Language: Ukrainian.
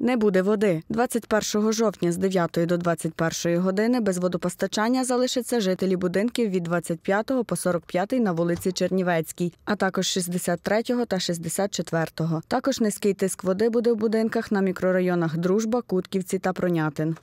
Не буде води 21 жовтня з 9 до 21 години без водопостачання залишаться жителі будинків від 25 по 45 на вулиці Чернівецькій, а також 63 та 64. Також низький тиск води буде в будинках на мікрорайонах Дружба, Кутківці та Пронятин.